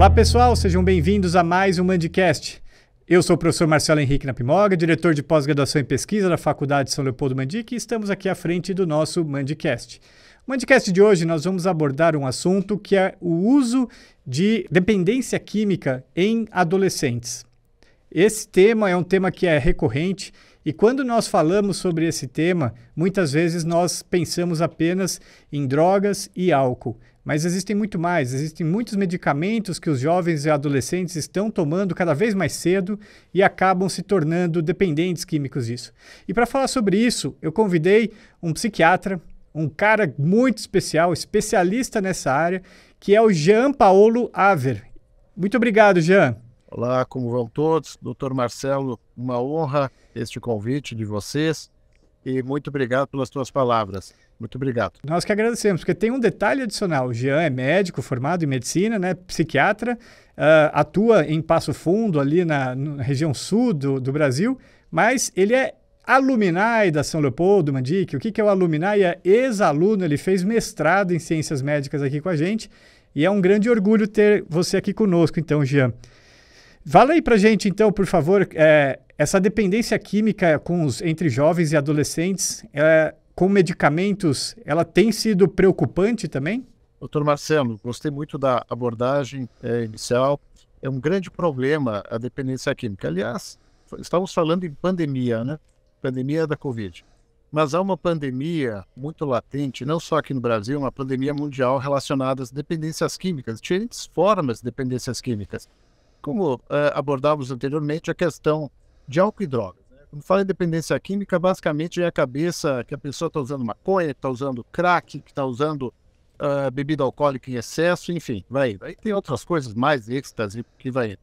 Olá pessoal, sejam bem-vindos a mais um Mandicast. Eu sou o professor Marcelo Henrique Napimoga, diretor de pós-graduação em pesquisa da Faculdade São Leopoldo Mandic e estamos aqui à frente do nosso Mandicast. No Mandicast de hoje nós vamos abordar um assunto que é o uso de dependência química em adolescentes. Esse tema é um tema que é recorrente e quando nós falamos sobre esse tema, muitas vezes nós pensamos apenas em drogas e álcool. Mas existem muito mais, existem muitos medicamentos que os jovens e adolescentes estão tomando cada vez mais cedo e acabam se tornando dependentes químicos disso. E para falar sobre isso, eu convidei um psiquiatra, um cara muito especial, especialista nessa área, que é o Jean Paulo Aver. Muito obrigado, Jean. Olá, como vão todos? Doutor Marcelo, uma honra este convite de vocês e muito obrigado pelas tuas palavras. Muito obrigado. Nós que agradecemos, porque tem um detalhe adicional. O Jean é médico, formado em medicina, né? psiquiatra, uh, atua em Passo Fundo, ali na, na região sul do, do, Brasil, mas ele é alumni da São Leopoldo, Mandique. O que, que é o alumni? É ex-aluno, ele fez mestrado em ciências médicas aqui com a gente e é um grande orgulho ter você aqui conosco, então, Jean. Fala aí pra gente, então, por favor, é, essa dependência química com os, entre jovens e adolescentes, é, com medicamentos, ela tem sido preocupante também? Doutor Marcelo, gostei muito da abordagem é, inicial. É um grande problema a dependência química. Aliás, estamos falando em pandemia, né? Pandemia da Covid. Mas há uma pandemia muito latente, não só aqui no Brasil, uma pandemia mundial relacionada às dependências químicas, diferentes formas de dependências químicas como uh, eh, abordávamos anteriormente, a questão de álcool e drogas. Né? Quando fala em dependência química, basicamente é a cabeça que a pessoa está usando maconha, que está usando crack, que está usando uh, bebida alcoólica em excesso, enfim, vai indo. Aí tem outras coisas mais, êxtase, que vai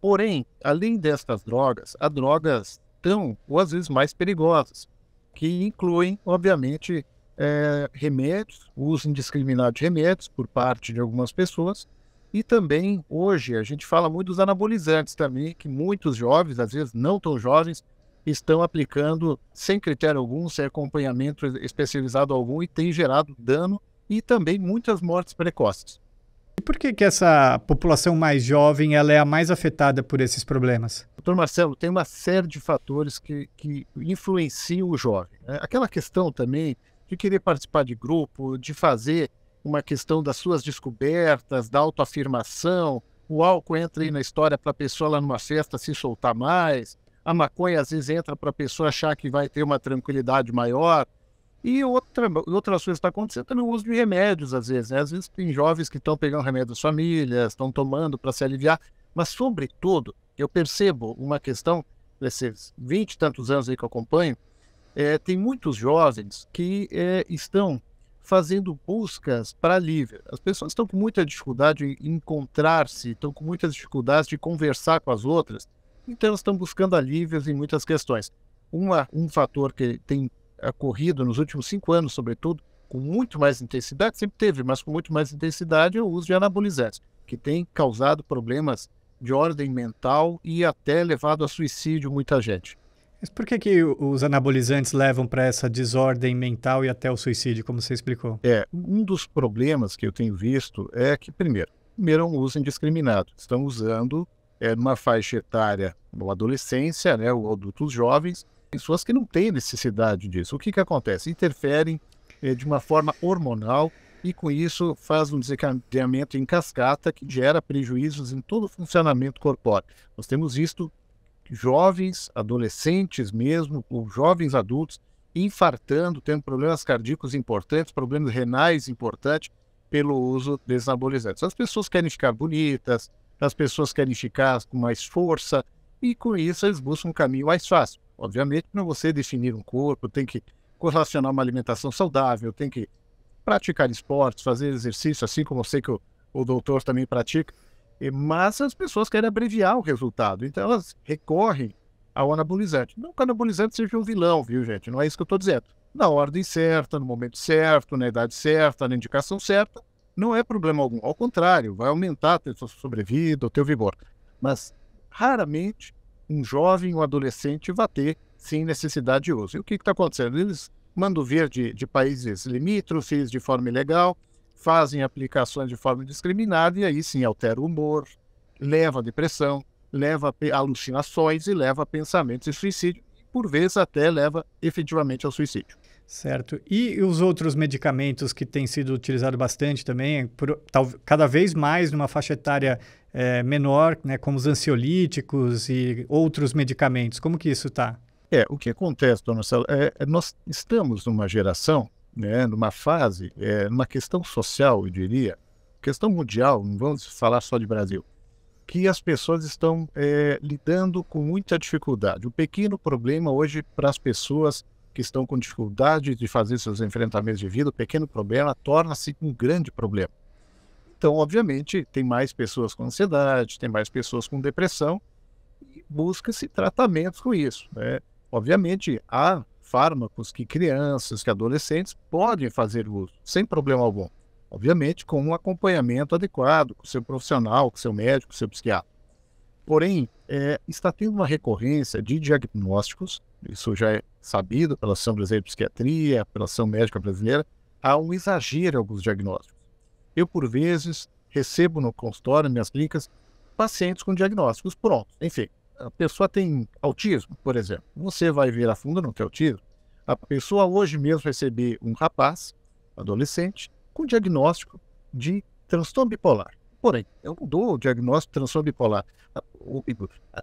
Porém, além destas drogas, há drogas tão, ou às vezes mais perigosas, que incluem, obviamente, é, remédios, uso indiscriminado de remédios por parte de algumas pessoas, e também, hoje, a gente fala muito dos anabolizantes também, que muitos jovens, às vezes não tão jovens, estão aplicando sem critério algum, sem acompanhamento especializado algum e tem gerado dano e também muitas mortes precoces. E por que, que essa população mais jovem ela é a mais afetada por esses problemas? Doutor Marcelo, tem uma série de fatores que, que influenciam o jovem. Né? Aquela questão também de querer participar de grupo, de fazer uma questão das suas descobertas, da autoafirmação. O álcool entra aí na história para a pessoa lá numa festa se soltar mais. A maconha às vezes entra para a pessoa achar que vai ter uma tranquilidade maior. E outra, outras coisas que está acontecendo também o uso de remédios, às vezes. Né? Às vezes tem jovens que estão pegando remédio das famílias, estão tomando para se aliviar. Mas, sobretudo, eu percebo uma questão, nesses 20 e tantos anos aí que eu acompanho, é, tem muitos jovens que é, estão fazendo buscas para alívio. As pessoas estão com muita dificuldade em encontrar-se, estão com muitas dificuldades de conversar com as outras, então elas estão buscando alívios em muitas questões. Uma, um fator que tem ocorrido nos últimos cinco anos, sobretudo, com muito mais intensidade, sempre teve, mas com muito mais intensidade, é o uso de anabolizantes, que tem causado problemas de ordem mental e até levado a suicídio muita gente. Mas por que, que os anabolizantes levam para essa desordem mental e até o suicídio, como você explicou? É, um dos problemas que eu tenho visto é que, primeiro, primeiro é um uso indiscriminado. Estão usando é, numa faixa etária, ou adolescência, né, ou adultos jovens, pessoas que não têm necessidade disso. O que, que acontece? Interferem é, de uma forma hormonal e com isso faz um desencadeamento em cascata que gera prejuízos em todo o funcionamento corpóreo. Nós temos visto jovens, adolescentes mesmo, ou jovens adultos, infartando, tendo problemas cardíacos importantes, problemas renais importantes pelo uso desnabolizante. anabolizantes. As pessoas querem ficar bonitas, as pessoas querem ficar com mais força e com isso eles buscam um caminho mais fácil. Obviamente, para você definir um corpo, tem que correlacionar uma alimentação saudável, tem que praticar esportes, fazer exercício, assim como eu sei que o, o doutor também pratica. Mas as pessoas querem abreviar o resultado, então elas recorrem ao anabolizante. Não que o anabolizante seja um vilão, viu, gente? Não é isso que eu estou dizendo. Na ordem certa, no momento certo, na idade certa, na indicação certa, não é problema algum. Ao contrário, vai aumentar a sua sobrevida, o teu vigor. Mas raramente um jovem, um adolescente vai ter sem necessidade de uso. E o que está acontecendo? Eles mandam vir de, de países limítrofes de forma ilegal, fazem aplicações de forma indiscriminada e aí sim altera o humor, leva a depressão, leva a alucinações e leva a pensamentos de suicídio e por vezes até leva efetivamente ao suicídio. Certo. E os outros medicamentos que têm sido utilizados bastante também, por, tal, cada vez mais numa faixa etária é, menor, né, como os ansiolíticos e outros medicamentos, como que isso está? É, o que acontece, dona Marcela, é, é, nós estamos numa geração né, numa fase, é, numa questão social, eu diria, questão mundial, não vamos falar só de Brasil, que as pessoas estão é, lidando com muita dificuldade. O um pequeno problema hoje para as pessoas que estão com dificuldade de fazer seus enfrentamentos de vida, o um pequeno problema torna-se um grande problema. Então, obviamente, tem mais pessoas com ansiedade, tem mais pessoas com depressão, e busca-se tratamentos com isso. Né? Obviamente, há fármacos que crianças, que adolescentes podem fazer uso, sem problema algum. Obviamente, com um acompanhamento adequado, com seu profissional, com seu médico, seu psiquiatra. Porém, é, está tendo uma recorrência de diagnósticos, isso já é sabido pela Ação Brasileira de Psiquiatria, pela Ação Médica Brasileira, há um exagero em alguns diagnósticos. Eu, por vezes, recebo no consultório, minhas clínicas, pacientes com diagnósticos prontos. Enfim, a pessoa tem autismo, por exemplo. Você vai ver a fundo no que é autismo. A pessoa hoje mesmo receber um rapaz, adolescente, com diagnóstico de transtorno bipolar. Porém, eu dou o diagnóstico de transtorno bipolar. O,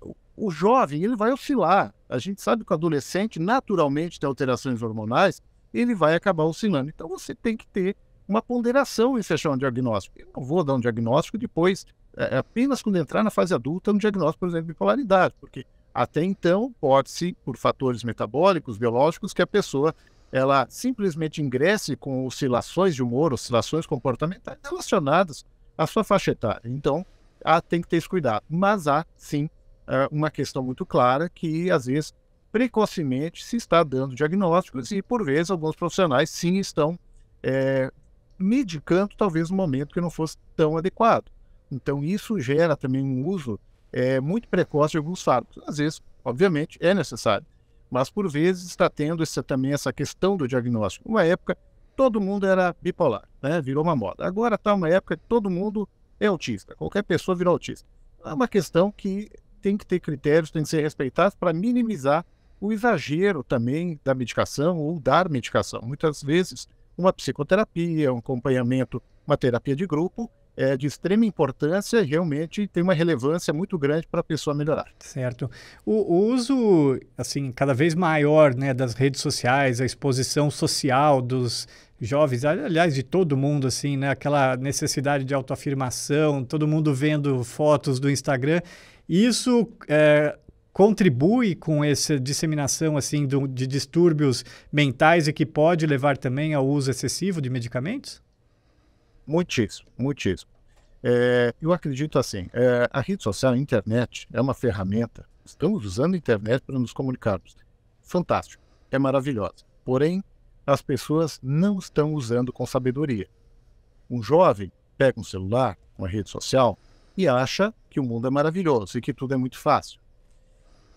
o, o jovem, ele vai oscilar. A gente sabe que o adolescente, naturalmente, tem alterações hormonais, ele vai acabar oscilando. Então, você tem que ter uma ponderação em fechar um diagnóstico. Eu não vou dar um diagnóstico depois é, é, apenas quando entrar na fase adulta no diagnóstico, por exemplo, de bipolaridade, porque até então pode-se, por fatores metabólicos, biológicos, que a pessoa ela simplesmente ingresse com oscilações de humor, oscilações comportamentais relacionadas à sua faixa etária. Então, há, tem que ter esse cuidado. Mas há, sim, é, uma questão muito clara que, às vezes, precocemente se está dando diagnósticos e, por vezes, alguns profissionais, sim, estão é, medicando talvez um momento que não fosse tão adequado. Então, isso gera também um uso é, muito precoce de alguns fármacos. Às vezes, obviamente, é necessário, mas por vezes está tendo essa, também essa questão do diagnóstico. Uma época, todo mundo era bipolar, né? virou uma moda. Agora está uma época que todo mundo é autista, qualquer pessoa virou autista. É uma questão que tem que ter critérios, tem que ser respeitados para minimizar o exagero também da medicação ou dar medicação. Muitas vezes, uma psicoterapia, um acompanhamento, uma terapia de grupo é de extrema importância e realmente tem uma relevância muito grande para a pessoa melhorar. Certo. O, uso, assim, cada vez maior né, das redes sociais, a exposição social dos jovens, aliás, de todo mundo, assim, né, aquela necessidade de autoafirmação, todo mundo vendo fotos do Instagram, isso é, contribui com essa disseminação assim do, de distúrbios mentais e que pode levar também ao uso excessivo de medicamentos? Muitíssimo, muitíssimo. É, eu acredito assim, é, a rede social, a internet, é uma ferramenta. Estamos usando a internet para nos comunicarmos. Fantástico, é maravilhosa. Porém, as pessoas não estão usando com sabedoria. Um jovem pega um celular, uma rede social, e acha que o mundo é maravilhoso e que tudo é muito fácil.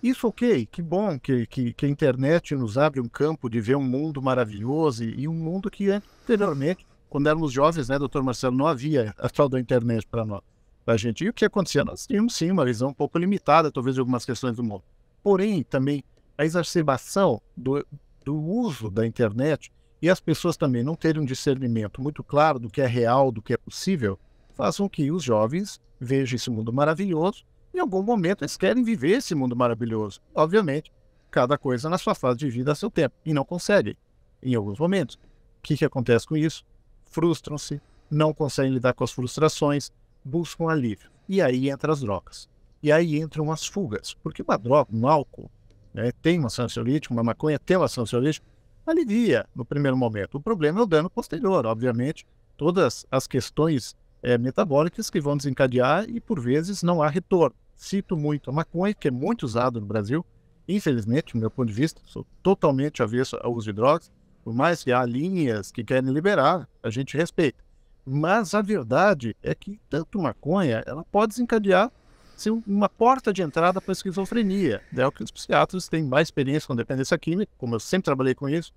Isso ok, que bom que, que, que, a internet nos abre um campo de ver um mundo maravilhoso e, e um mundo que anteriormente quando éramos jovens, né, doutor Marcelo, não havia a tal da internet para nós, para a gente. E o que acontecia? Nós tínhamos sim uma visão um pouco limitada, talvez, de algumas questões do mundo. Porém, também a exacerbação do, do uso da internet e as pessoas também não terem um discernimento muito claro do que é real, do que é possível, fazem com que os jovens vejam esse mundo maravilhoso. Em algum momento eles querem viver esse mundo maravilhoso. Obviamente, cada coisa na sua fase de vida a seu tempo, e não conseguem em alguns momentos. O que, que acontece com isso? frustram-se, não conseguem lidar com as frustrações, buscam alívio. E aí entram as drogas. E aí entram as fugas. Porque uma droga, um álcool, né, tem um ansiolítico, uma maconha tem um ansiolítico, alivia no primeiro momento. O problema é o dano posterior, obviamente. Todas as questões é, metabólicas que vão desencadear e, por vezes, não há retorno. Cito muito a maconha, que é muito usada no Brasil. Infelizmente, do meu ponto de vista, sou totalmente avesso ao uso de drogas. Por mais que há linhas que querem liberar, a gente respeita. Mas a verdade é que tanto maconha, ela pode desencadear ser uma porta de entrada para a esquizofrenia. É o que os psiquiatras têm mais experiência com dependência química, como eu sempre trabalhei com isso,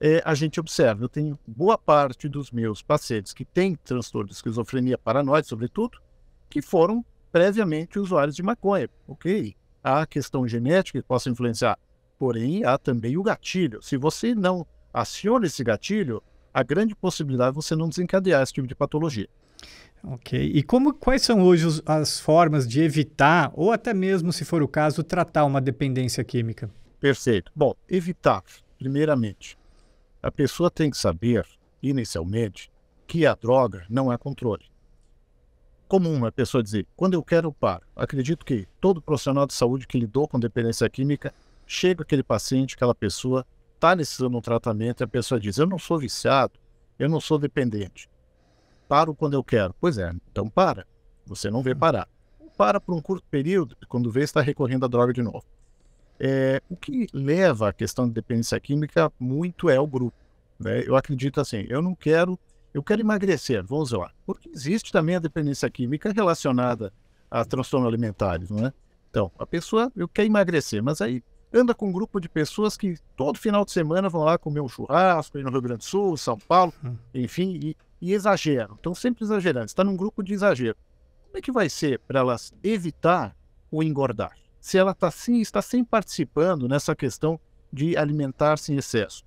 é, a gente observa. Eu tenho boa parte dos meus pacientes que têm transtorno de esquizofrenia paranoide, sobretudo, que foram previamente usuários de maconha. Ok, há a questão genética que possa influenciar, porém há também o gatilho. Se você não aciona esse gatilho, a grande possibilidade é você não desencadear esse tipo de patologia. Ok. E como, quais são hoje os, as formas de evitar, ou até mesmo, se for o caso, tratar uma dependência química? Perfeito. Bom, evitar, primeiramente, a pessoa tem que saber, inicialmente, que a droga não é controle. Comum a pessoa dizer, quando eu quero, eu paro. Acredito que todo profissional de saúde que lidou com dependência química chega aquele paciente, aquela pessoa, está necessitando um tratamento e a pessoa diz: Eu não sou viciado, eu não sou dependente. Paro quando eu quero. Pois é, então para. Você não vê hum. parar. Para por um curto período, quando vê, está recorrendo à droga de novo. É, o que leva à questão de dependência química muito é o grupo. Né? Eu acredito assim, eu não quero, eu quero emagrecer, vamos lá. Porque existe também a dependência química relacionada a transtornos alimentares, não é? Então, a pessoa, eu quero emagrecer, mas aí anda com um grupo de pessoas que todo final de semana vão lá comer um churrasco aí no Rio Grande do Sul, São Paulo, hum. enfim, e, e exageram. Estão sempre exagerando, está num grupo de exagero. Como é que vai ser para elas evitar o engordar? Se ela tá, sim, está sempre participando nessa questão de alimentar-se em excesso,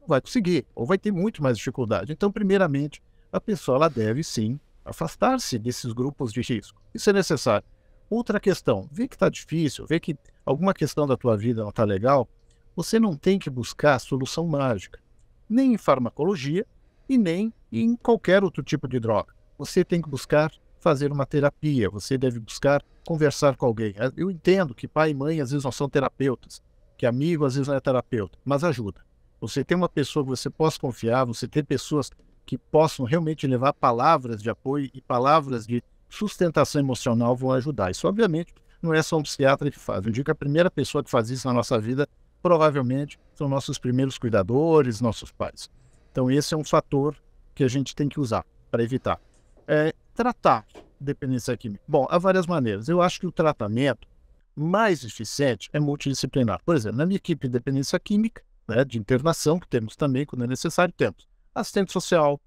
não vai conseguir, ou vai ter muito mais dificuldade. Então, primeiramente, a pessoa ela deve sim afastar-se desses grupos de risco. Isso é necessário. Outra questão, vê que está difícil, vê que alguma questão da tua vida não está legal, você não tem que buscar solução mágica, nem em farmacologia e nem em qualquer outro tipo de droga. Você tem que buscar fazer uma terapia, você deve buscar conversar com alguém. É, eu entendo que pai e mãe às vezes não são terapeutas, que amigo às vezes não é terapeuta, mas ajuda. Você tem uma pessoa que você possa confiar, você ter pessoas que possam realmente levar palavras de apoio e palavras de sustentação emocional vão ajudar. Isso, obviamente, não é só um psiquiatra que faz. Eu digo que a primeira pessoa que faz isso na nossa vida, provavelmente, são nossos primeiros cuidadores, nossos pais. Então, esse é um fator que a gente tem que usar para evitar. É, tratar dependência química. Bom, há várias maneiras. Eu acho que o tratamento mais eficiente é multidisciplinar. Por exemplo, na minha equipe de dependência química, né, de internação, que temos também, quando é necessário, temos assistente social,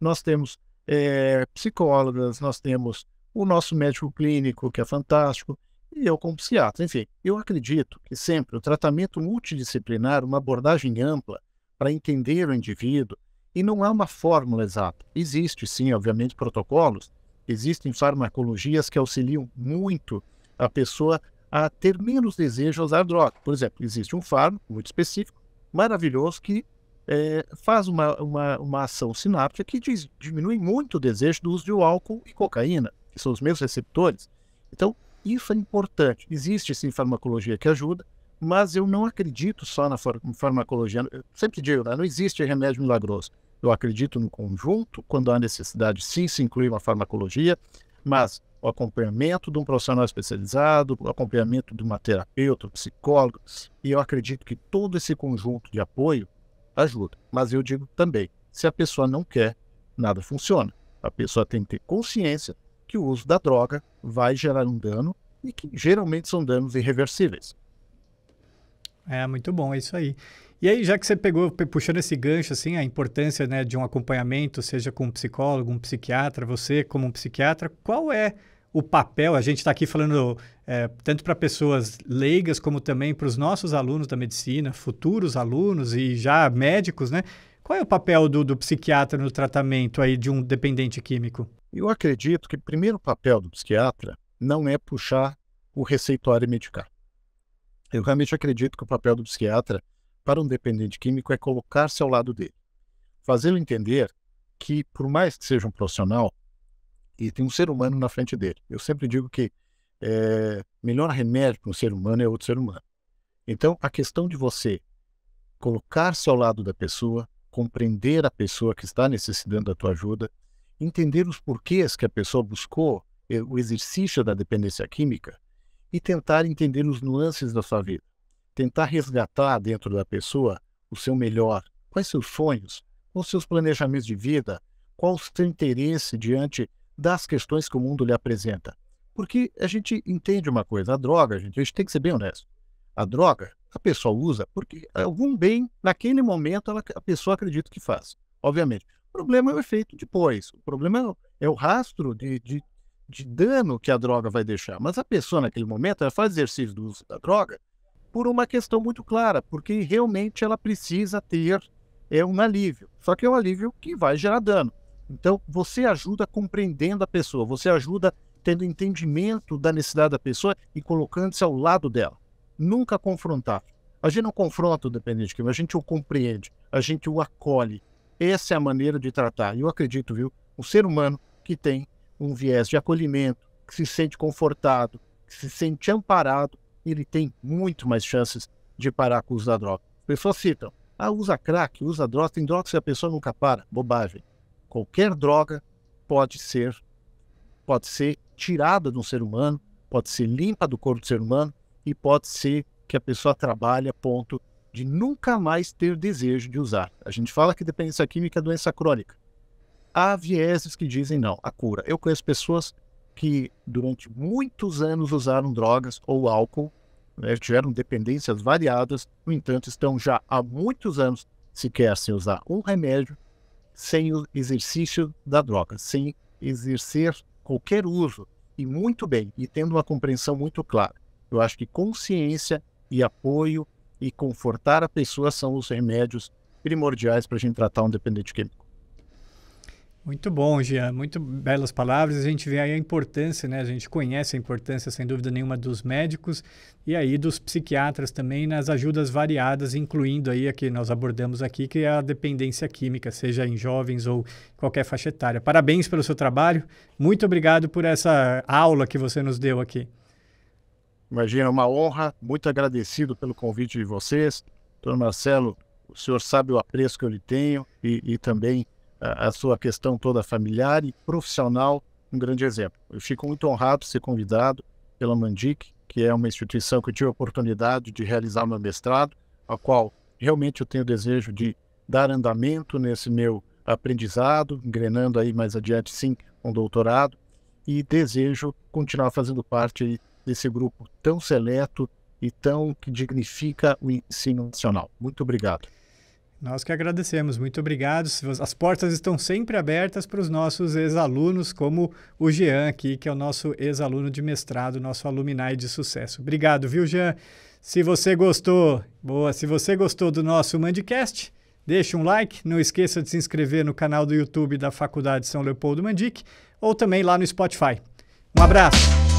nós temos é, psicólogas, nós temos o nosso médico clínico, que é fantástico, e eu como psiquiatra. Enfim, eu acredito que sempre o tratamento multidisciplinar, uma abordagem ampla para entender o indivíduo, e não há uma fórmula exata. Existe sim, obviamente, protocolos, existem farmacologias que auxiliam muito a pessoa a ter menos desejo de usar droga. Por exemplo, existe um fármaco muito específico, maravilhoso, que é, faz uma, uma, uma ação sináptica que diz, diminui muito o desejo do uso de álcool e cocaína, que são os mesmos receptores. Então, isso é importante. Existe sim farmacologia que ajuda, mas eu não acredito só na farmacologia. Eu sempre digo, né, não existe remédio milagroso. Eu acredito no conjunto, quando há necessidade, sim, se inclui uma farmacologia, mas o acompanhamento de um profissional especializado, o acompanhamento de uma terapeuta, psicólogo, e eu acredito que todo esse conjunto de apoio ajuda. Mas eu digo também, se a pessoa não quer, nada funciona. A pessoa tem que ter consciência que o uso da droga vai gerar um dano e que geralmente são danos irreversíveis. É, muito bom, é isso aí. E aí, já que você pegou, puxando esse gancho, assim, a importância né, de um acompanhamento, seja com um psicólogo, um psiquiatra, você como um psiquiatra, qual é o papel, a gente está aqui falando é, tanto para pessoas leigas como também para os nossos alunos da medicina, futuros alunos e já médicos, né? Qual é o papel do, do psiquiatra no tratamento aí de um dependente químico? Eu acredito que o primeiro papel do psiquiatra não é puxar o receituário e medicar. Eu realmente acredito que o papel do psiquiatra para um dependente químico é colocar-se ao lado dele, fazê-lo entender que, por mais que seja um profissional, e tem um ser humano na frente dele. Eu sempre digo que é, melhor remédio para um ser humano é outro ser humano. Então, a questão de você colocar-se ao lado da pessoa, compreender a pessoa que está necessitando da tua ajuda, entender os porquês que a pessoa buscou eh, o exercício da dependência química e tentar entender os nuances da sua vida. Tentar resgatar dentro da pessoa o seu melhor, quais seus sonhos, quais seus planejamentos de vida, qual o seu interesse diante das questões que o mundo lhe apresenta. Porque a gente entende uma coisa, a droga, a gente, a gente tem que ser bem honesto. A droga, a pessoa usa porque é algum bem, naquele momento, ela, a pessoa acredita que faz, obviamente. O problema é o efeito depois, o problema é, é, o rastro de, de, de dano que a droga vai deixar. Mas a pessoa, naquele momento, ela faz exercício do uso da droga por uma questão muito clara, porque realmente ela precisa ter é um alívio. Só que é um alívio que vai gerar dano. Então, você ajuda compreendendo a pessoa, você ajuda tendo entendimento da necessidade da pessoa e colocando-se ao lado dela. Nunca confrontar. A gente não confronta o dependente químico, a gente o compreende, a gente o acolhe. Essa é a maneira de tratar. E eu acredito, viu, um ser humano que tem um viés de acolhimento, que se sente confortado, que se sente amparado, ele tem muito mais chances de parar com o uso da droga. Pessoas citam, ah, usa crack, usa droga, tem droga que a pessoa nunca para. Bobagem. Qualquer droga pode ser pode ser tirada de um ser humano, pode ser limpa do corpo do ser humano e pode ser que a pessoa trabalhe a ponto de nunca mais ter desejo de usar. A gente fala que dependência química é doença crônica. Há vieses que dizem não, a cura. Eu conheço pessoas que durante muitos anos usaram drogas ou álcool, né, tiveram dependências variadas, no entanto, estão já há muitos anos sequer sem usar um remédio sem o exercício da droga, sem exercer qualquer uso, e muito bem, e tendo uma compreensão muito clara. Eu acho que consciência e apoio e confortar a pessoa são os remédios primordiais para a gente tratar um dependente químico. Muito bom, Gia. Muito belas palavras. A gente vê aí a importância, né? A gente conhece a importância, sem dúvida nenhuma, dos médicos e aí dos psiquiatras também nas ajudas variadas, incluindo aí a que nós abordamos aqui, que é a dependência química, seja em jovens ou qualquer faixa etária. Parabéns pelo seu trabalho. Muito obrigado por essa aula que você nos deu aqui. Imagina, uma honra. Muito agradecido pelo convite de vocês. Doutor Marcelo, o senhor sabe o apreço que eu lhe tenho e, e também a, sua questão toda familiar e profissional um grande exemplo. Eu fico muito honrado de ser convidado pela Mandic, que é uma instituição que eu tive a oportunidade de realizar meu mestrado, a qual realmente eu tenho desejo de dar andamento nesse meu aprendizado, engrenando aí mais adiante, sim, um doutorado, e desejo continuar fazendo parte desse grupo tão seleto e tão que dignifica o ensino nacional. Muito obrigado. Nós que agradecemos, muito obrigado. As portas estão sempre abertas para os nossos ex-alunos, como o Jean aqui, que é o nosso ex-aluno de mestrado, nosso alumni de sucesso. Obrigado, viu, Jean? Se você gostou, boa, se você gostou do nosso Mandicast, deixe um like, não esqueça de se inscrever no canal do YouTube da Faculdade São Leopoldo Mandic ou também lá no Spotify. Um abraço!